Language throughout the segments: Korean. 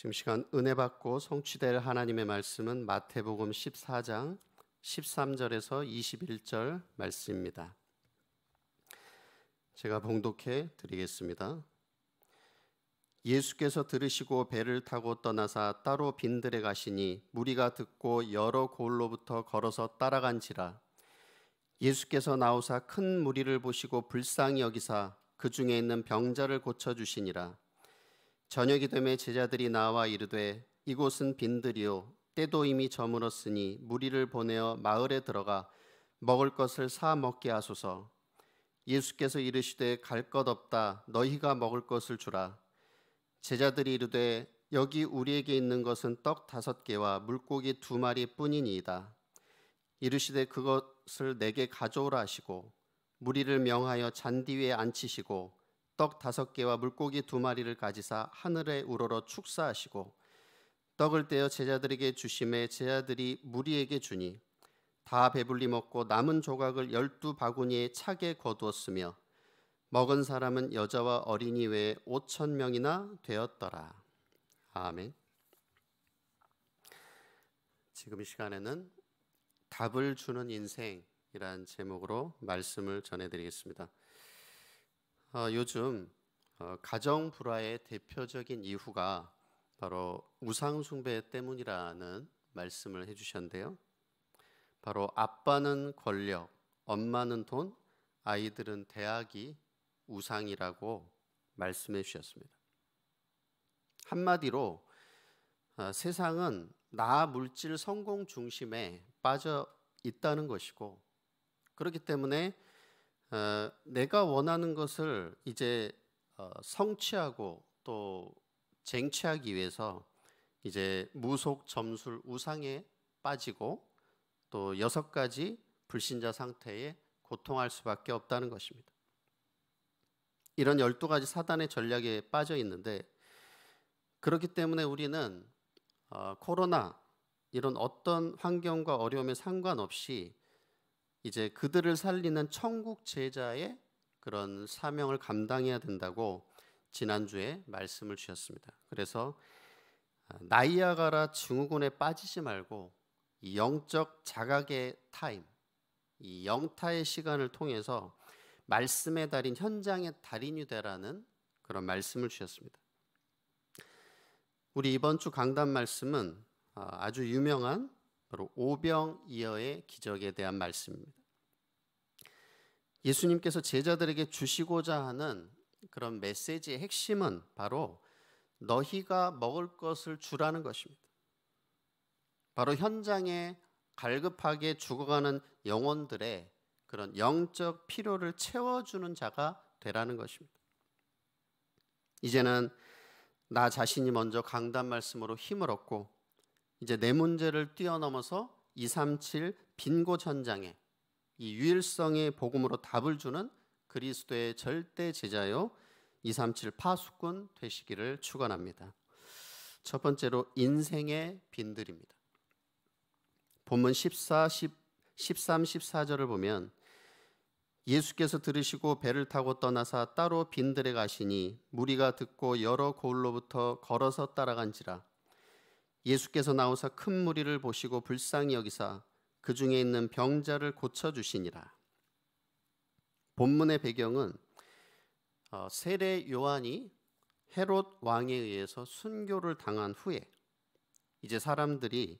지금 시간 은혜 받고 성취될 하나님의 말씀은 마태복음 14장 13절에서 21절 말씀입니다. 제가 봉독해 드리겠습니다. 예수께서 들으시고 배를 타고 떠나사 따로 빈들에 가시니 무리가 듣고 여러 골로부터 걸어서 따라간지라 예수께서 나오사 큰 무리를 보시고 불쌍히 여기사 그 중에 있는 병자를 고쳐 주시니라 저녁이 되매 제자들이 나와 이르되 이곳은 빈들이요 때도 이미 저물었으니 무리를 보내어 마을에 들어가 먹을 것을 사 먹게 하소서. 예수께서 이르시되 갈 것 없다 너희가 먹을 것을 주라. 제자들이 이르되 여기 우리에게 있는 것은 떡 다섯 개와 물고기 두 마리 뿐이니이다. 이르시되 그것을 내게 가져오라 하시고 무리를 명하여 잔디 위에 앉히시고 떡 다섯 개와 물고기 두 마리를 가지사 하늘에 우러러 축사하시고 떡을 떼어 제자들에게 주심에 제자들이 무리에게 주니 다 배불리 먹고 남은 조각을 열두 바구니에 차게 거두었으며 먹은 사람은 여자와 어린이 외에 오천 명이나 되었더라. 아멘. 지금 이 시간에는 답을 주는 인생이란 제목으로 말씀을 전해드리겠습니다. 어, 요즘 어, 가정 불화의 대표적인 이유가 바로 우상 숭배 때문이라는 말씀을 해주셨는데요. 바로 아빠는 권력, 엄마는 돈, 아이들은 대학이 우상이라고 말씀해 주셨습니다. 한마디로 어, 세상은 나 물질 성공 중심에 빠져 있다는 것이고 그렇기 때문에 어, 내가 원하는 것을 이제 어, 성취하고 또 쟁취하기 위해서 이제 무속 점술 우상에 빠지고 또 여섯 가지 불신자 상태에 고통할 수밖에 없다는 것입니다. 이런 12가지 사단의 전략에 빠져 있는데 그렇기 때문에 우리는 어, 코로나 이런 어떤 환경과 어려움에 상관없이 이제 그들을 살리는 천국 제자의 그런 사명을 감당해야 된다고 지난주에 말씀을 주셨습니다. 그래서 아, 나이아가라 증후군에 빠지지 말고 영적 자각의 타임, 이 영타의 시간을 통해서 말씀의 달인 현장의 달인이 되라는 그런 말씀을 주셨습니다. 우리 이번 주 강단 말씀은 아, 아주 유명한 바로 오병이어의 기적에 대한 말씀입니다. 예수님께서 제자들에게 주시고자 하는 그런 메시지의 핵심은 바로 너희가 먹을 것을 주라는 것입니다. 바로 현장에 갈급하게 죽어가는 영혼들의 그런 영적 필요를 채워주는 자가 되라는 것입니다. 이제는 나 자신이 먼저 강단 말씀으로 힘을 얻고 이제 내 문제를 뛰어넘어서 237 빈고 천장에 이 유일성의 복음으로 답을 주는 그리스도의 절대 제자요 237 파수꾼 되시기를 축원합니다. 첫 번째로 인생의 빈들입니다. 본문 14, 10, 13, 14절을 보면 예수께서 들으시고 배를 타고 떠나사 따로 빈들에 가시니 무리가 듣고 여러 고을로부터 걸어서 따라간지라 예수께서 나오사 큰 무리를 보시고 불쌍히 여기사 그 중에 있는 병자를 고쳐 주시니라. 본문의 배경은 어, 세례 요한이 헤롯 왕에 의해서 순교를 당한 후에 이제 사람들이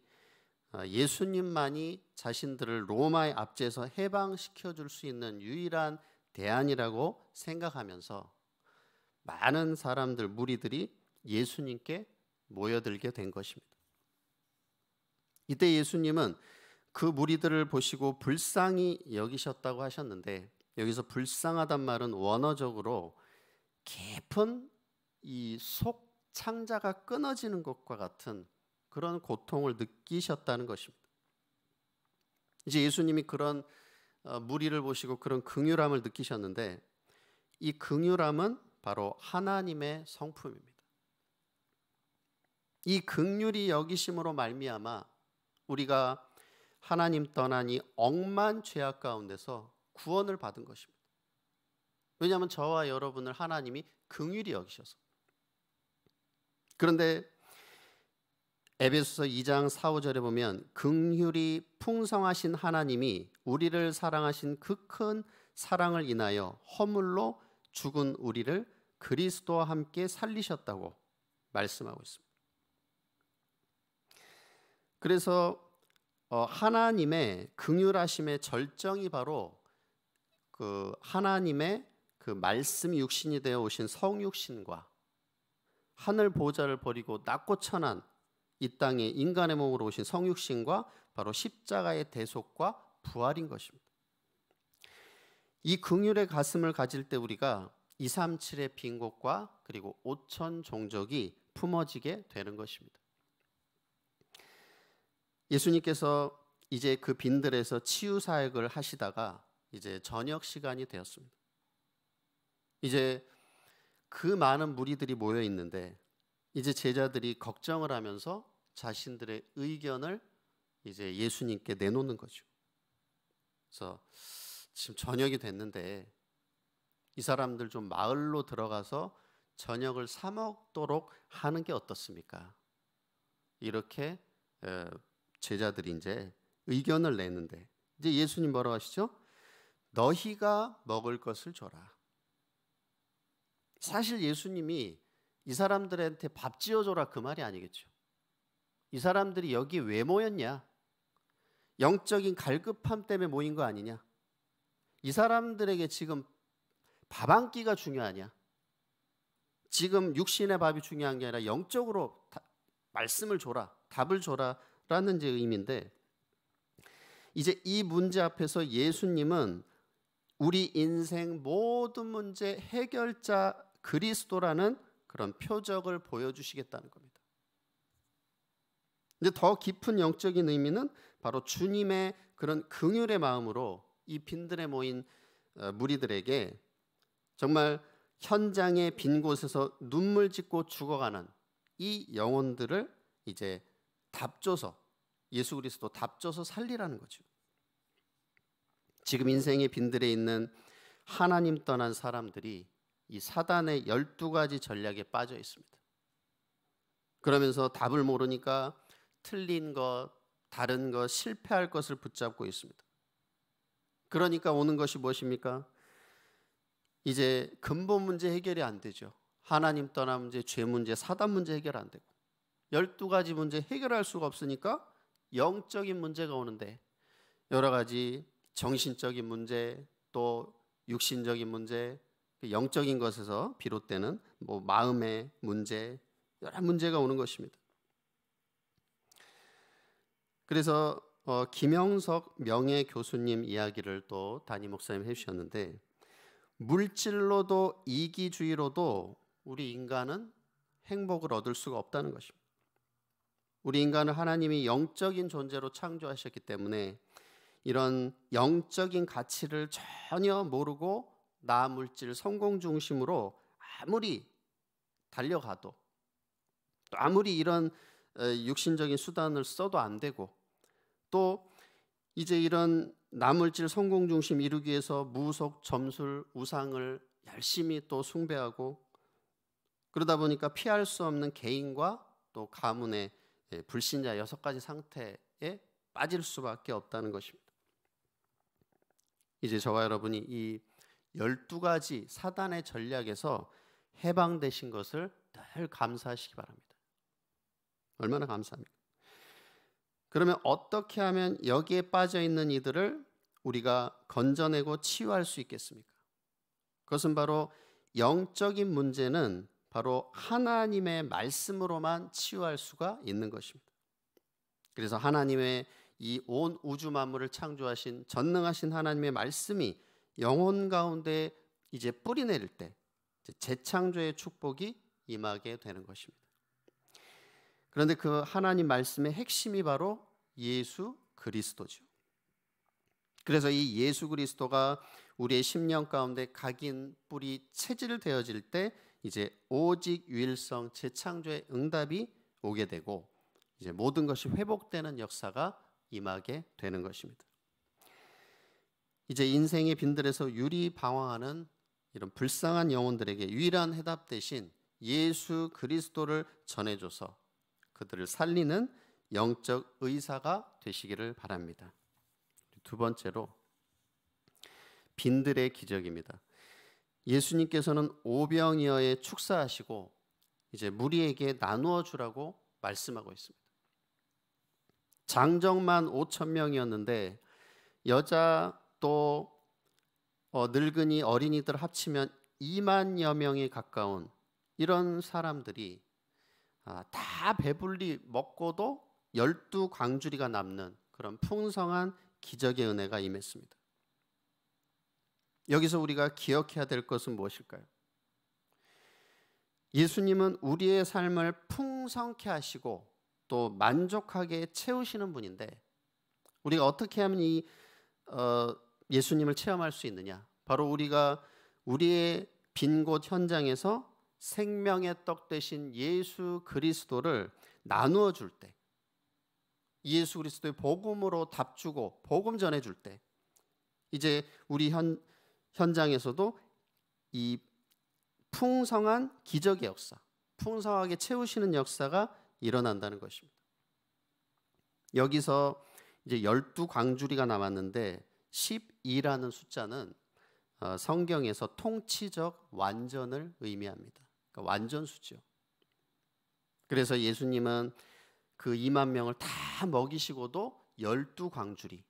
어, 예수님만이 자신들을 로마의 압제에서 해방시켜 줄 수 있는 유일한 대안이라고 생각하면서 많은 사람들 무리들이 예수님께 모여들게 된 것입니다. 이때 예수님은 그 무리들을 보시고 불쌍히 여기셨다고 하셨는데 여기서 불쌍하단 말은 원어적으로 깊은 이 속 창자가 끊어지는 것과 같은 그런 고통을 느끼셨다는 것입니다. 이제 예수님이 그런 어, 무리를 보시고 그런 긍휼함을 느끼셨는데 이 긍휼함은 바로 하나님의 성품입니다. 이 극률이 여기심으로 말미암아 우리가 하나님 떠나니 억만 죄악 가운데서 구원을 받은 것입니다. 왜냐하면 저와 여러분을 하나님이 긍휼히 여기셔서. 그런데 에베소서 2장 4, 5절에 보면 긍휼이 풍성하신 하나님이 우리를 사랑하신 그 큰 사랑을 인하여 허물로 죽은 우리를 그리스도와 함께 살리셨다고 말씀하고 있습니다. 그래서 어, 하나님의 긍휼하심의 절정이 바로 그 하나님의 그 말씀 육신이 되어 오신 성육신과 하늘 보좌를 버리고 낮고 천한 이 땅에 인간의 몸으로 오신 성육신과 바로 십자가의 대속과 부활인 것입니다. 이 긍휼의 가슴을 가질 때 우리가 237의 빈 곳과 그리고 5천 종족이 품어지게 되는 것입니다. 예수님께서 이제 그 빈들에서 치유 사역을 하시다가 이제 저녁 시간이 되었습니다. 이제 그 많은 무리들이 모여 있는데 이제 제자들이 걱정을 하면서 자신들의 의견을 이제 예수님께 내놓는 거죠. 그래서 지금 저녁이 됐는데 이 사람들 좀 마을로 들어가서 저녁을 사 먹도록 하는 게 어떻습니까? 이렇게 제자들이 이제 의견을 내는데 이제 예수님 뭐라고 하시죠? 너희가 먹을 것을 줘라. 사실 예수님이 이 사람들한테 밥 지어줘라 그 말이 아니겠죠. 이 사람들이 여기 왜 모였냐? 영적인 갈급함 때문에 모인 거 아니냐? 이 사람들에게 지금 밥한 끼가 중요하냐? 지금 육신의 밥이 중요한 게 아니라 영적으로 다, 말씀을 줘라, 답을 줘라 라는 이제 의미인데 이제 이 문제 앞에서 예수님은 우리 인생 모든 문제 해결자 그리스도라는 그런 표적을 보여주시겠다는 겁니다. 근데 더 깊은 영적인 의미는 바로 주님의 그런 긍휼의 마음으로 이 빈들에 모인 어, 무리들에게 정말 현장의 빈 곳에서 눈물 짓고 죽어가는 이 영혼들을 이제 답줘서 예수 그리스도 답져서 살리라는 거죠. 지금 인생의 빈들에 있는 하나님 떠난 사람들이 이 사단의 12가지 전략에 빠져 있습니다. 그러면서 답을 모르니까 틀린 것, 다른 것, 실패할 것을 붙잡고 있습니다. 그러니까 오는 것이 무엇입니까? 이제 근본 문제 해결이 안 되죠. 하나님 떠나 문제, 죄 문제, 사단 문제 해결 안 되고 12가지 문제 해결할 수가 없으니까 영적인 문제가 오는데 여러 가지 정신적인 문제 또 육신적인 문제 그 영적인 것에서 비롯되는 뭐 마음의 문제 여러 문제가 오는 것입니다. 그래서 어, 김영석 명예 교수님 이야기를 또 담임 목사님 해주셨는데 물질로도 이기주의로도 우리 인간은 행복을 얻을 수가 없다는 것입니다. 우리 인간을 하나님이 영적인 존재로 창조하셨기 때문에 이런 영적인 가치를 전혀 모르고 나 물질 성공 중심으로 아무리 달려가도 또 아무리 이런 육신적인 수단을 써도 안 되고 또 이제 이런 나물질 성공 중심 이루기 위해서 무속 점술 우상을 열심히 또 숭배하고 그러다 보니까 피할 수 없는 개인과 또 가문의 예, 불신자 여섯 가지 상태에 빠질 수밖에 없다는 것입니다. 이제 저와 여러분이 이 열두 가지 사단의 전략에서 해방되신 것을 늘 감사하시기 바랍니다. 얼마나 감사합니까? 그러면 어떻게 하면 여기에 빠져 있는 이들을 우리가 건져내고 치유할 수 있겠습니까? 그것은 바로 영적인 문제는 바로 하나님의 말씀으로만 치유할 수가 있는 것입니다. 그래서 하나님의 이 온 우주 만물을 창조하신 전능하신 하나님의 말씀이 영혼 가운데 이제 뿌리 내릴 때 재창조의 축복이 임하게 되는 것입니다. 그런데 그 하나님 말씀의 핵심이 바로 예수 그리스도죠. 그래서 이 예수 그리스도가 우리의 심령 가운데 각인 뿌리 체질 되어질 때 이제 오직 유일성 재창조의 응답이 오게 되고 이제 모든 것이 회복되는 역사가 임하게 되는 것입니다. 이제 인생의 빈들에서 유리 방황하는 이런 불쌍한 영혼들에게 유일한 해답 대신 예수 그리스도를 전해줘서 그들을 살리는 영적 의사가 되시기를 바랍니다. 두 번째로 빈들의 기적입니다. 예수님께서는 오병이어에 축사하시고 이제 무리에게 나누어 주라고 말씀하고 있습니다. 장정만 5천 명이었는데 여자 또 어, 늙은이 어린이들 합치면 2만여 명이 가까운 이런 사람들이 아, 다 배불리 먹고도 열두 광주리가 남는 그런 풍성한 기적의 은혜가 임했습니다. 여기서 우리가 기억해야 될 것은 무엇일까요? 예수님은 우리의 삶을 풍성케 하시고 또 만족하게 채우시는 분인데 우리가 어떻게 하면 이 어, 예수님을 체험할 수 있느냐? 바로 우리가 우리의 빈 곳 현장에서 생명의 떡 대신 예수 그리스도를 나누어 줄 때, 예수 그리스도의 복음으로 답주고 복음 전해 줄 때, 이제 우리 현 현장에서도 이 풍성한 기적의 역사, 풍성하게 채우시는 역사가 일어난다는 것입니다. 여기서 이제 열두 광주리가 남았는데 12라는 숫자는 어, 성경에서 통치적 완전을 의미합니다. 그러니까 완전수죠. 그래서 예수님은 그 2만 명을 다 먹이시고도 열두 광주리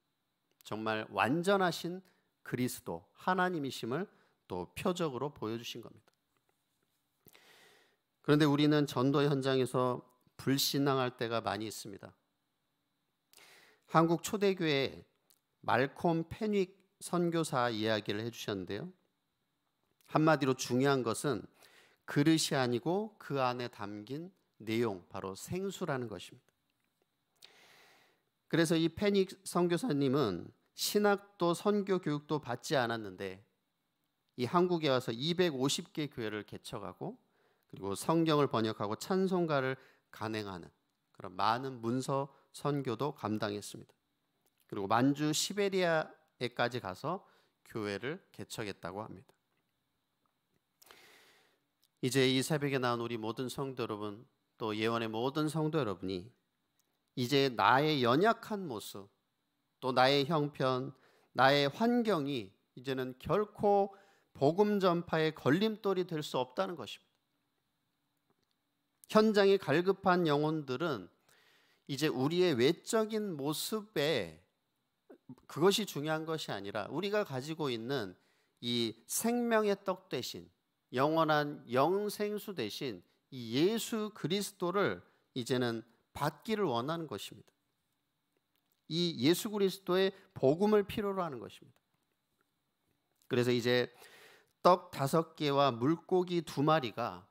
정말 완전하신 그리스도 하나님이심을 또 표적으로 보여주신 겁니다. 그런데 우리는 전도 현장에서 불신앙할 때가 많이 있습니다. 한국 초대교회 말콤 페닉 선교사 이야기를 해주셨는데요. 한마디로 중요한 것은 그릇이 아니고 그 안에 담긴 내용, 바로 생수라는 것입니다. 그래서 이 페닉 선교사님은 신학도 선교 교육도 받지 않았는데 이 한국에 와서 250개 교회를 개척하고 그리고 성경을 번역하고 찬송가를 간행하는 그런 많은 문서 선교도 감당했습니다. 그리고 만주 시베리아에까지 가서 교회를 개척했다고 합니다. 이제 이 새벽에 나온 우리 모든 성도 여러분 또 예원의 모든 성도 여러분이 이제 나의 연약한 모습 또 나의 형편, 나의 환경이 이제는 결코 복음 전파의 걸림돌이 될 수 없다는 것입니다. 현장이 갈급한 영혼들은 이제 우리의 외적인 모습에 그것이 중요한 것이 아니라 우리가 가지고 있는 이 생명의 떡 대신 영원한 영생수 대신 이 예수 그리스도를 이제는 받기를 원하는 것입니다. 이 예수 그리스도의 복음을 필요로 하는 것입니다. 그래서 이제 떡 다섯 개와 물고기 두 마리가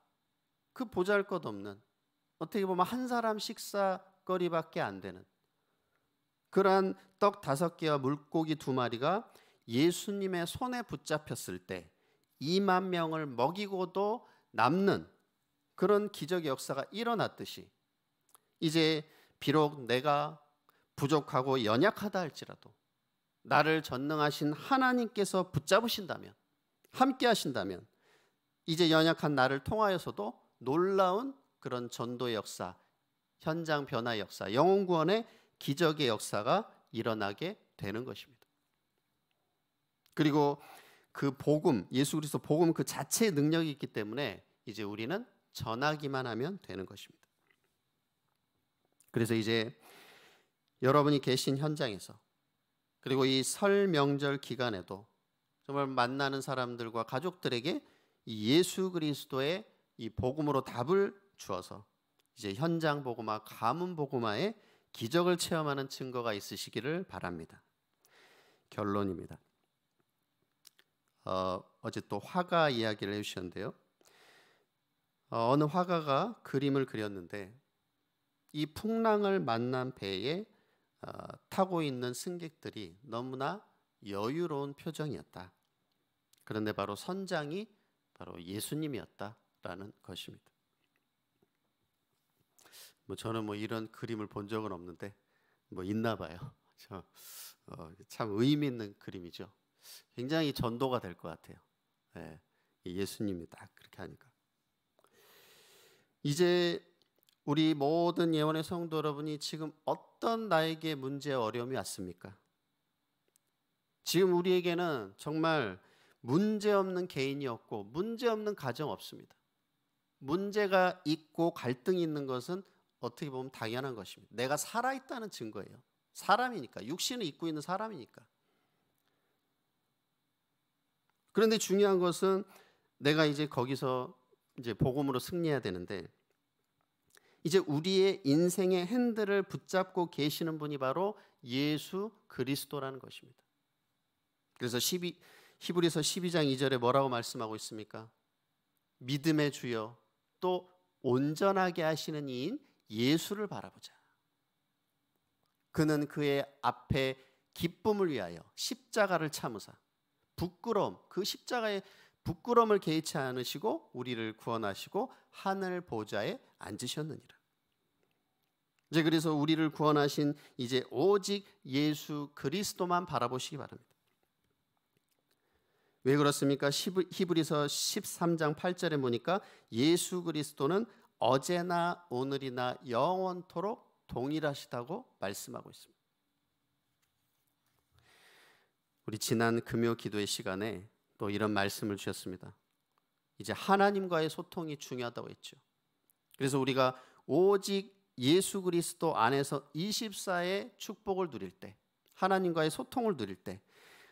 그 보잘것없는 어떻게 보면 한 사람 식사거리밖에 안 되는 그러한 떡 다섯 개와 물고기 두 마리가 예수님의 손에 붙잡혔을 때 2만 명을 먹이고도 남는 그런 기적 역사가 일어났듯이 이제 비록 내가 부족하고 연약하다 할지라도 나를 전능하신 하나님께서 붙잡으신다면 함께 하신다면 이제 연약한 나를 통하여서도 놀라운 그런 전도의 역사, 현장 변화의 역사, 영혼 구원의 기적의 역사가 일어나게 되는 것입니다. 그리고 그 복음, 예수 그리스도 복음 그 자체의 능력이 있기 때문에 이제 우리는 전하기만 하면 되는 것입니다. 그래서 이제 여러분이 계신 현장에서 그리고 이 설 명절 기간에도 정말 만나는 사람들과 가족들에게 이 예수 그리스도의 이 복음으로 답을 주어서 이제 현장 복음화, 가문 복음화의 기적을 체험하는 증거가 있으시기를 바랍니다. 결론입니다. 어, 어제 또 화가 이야기를 해주셨는데요. 어, 어느 화가가 그림을 그렸는데 이 풍랑을 만난 배에 어, 타고 있는 승객들이 너무나 여유로운 표정이었다. 그런데 바로 선장이 바로 예수님이었다라는 것입니다. 뭐 저는 뭐 이런 그림을 본 적은 없는데 뭐 있나 봐요. 저, 어, 참 의미 있는 그림이죠. 굉장히 전도가 될 것 같아요. 예, 예수님이 딱 그렇게 하니까. 이제 우리 모든 예원의 성도 여러분이 지금 어떤 어떤 나에게 문제 어려움이 왔습니까? 지금 우리에게는 정말 문제 없는 개인이 없고 문제 없는 가정 없습니다. 문제가 있고 갈등이 있는 것은 어떻게 보면 당연한 것입니다. 내가 살아 있다는 증거예요. 사람이니까 육신을 입고 있는 사람이니까. 그런데 중요한 것은 내가 이제 거기서 이제 복음으로 승리해야 되는데 이제 우리의 인생의 핸들을 붙잡고 계시는 분이 바로 예수 그리스도라는 것입니다. 그래서 12, 히브리서 12장 2절에 뭐라고 말씀하고 있습니까? 믿음의 주여 또 온전하게 하시는 이인 예수를 바라보자. 그는 그의 앞에 기쁨을 위하여 십자가를 참으사 부끄러움 그 십자가의 부끄러움을 개의치 않으시고 우리를 구원하시고 하늘 보좌에 앉으셨느니라. 이제 그래서 우리를 구원하신 이제 오직 예수 그리스도만 바라보시기 바랍니다. 왜 그렇습니까? 히브리서 13장 8절에 보니까 예수 그리스도는 어제나 오늘이나 영원토록 동일하시다고 말씀하고 있습니다. 우리 지난 금요 기도의 시간에 또 이런 말씀을 주셨습니다. 이제 하나님과의 소통이 중요하다고 했죠. 그래서 우리가 오직 예수 그리스도 안에서 24의 축복을 누릴 때, 하나님과의 소통을 누릴 때,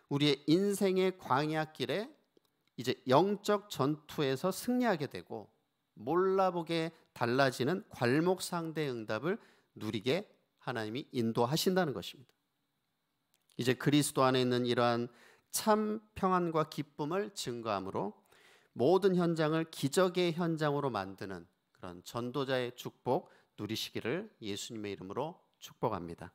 우리의 인생의 광야길에 이제 영적 전투에서 승리하게 되고 몰라보게 달라지는 괄목 상대 응답을 누리게 하나님이 인도하신다는 것입니다. 이제 그리스도 안에 있는 이러한 참 평안과 기쁨을 증거함으로 모든 현장을 기적의 현장으로 만드는 그런 전도자의 축복 누리시기를 예수님의 이름으로 축복합니다.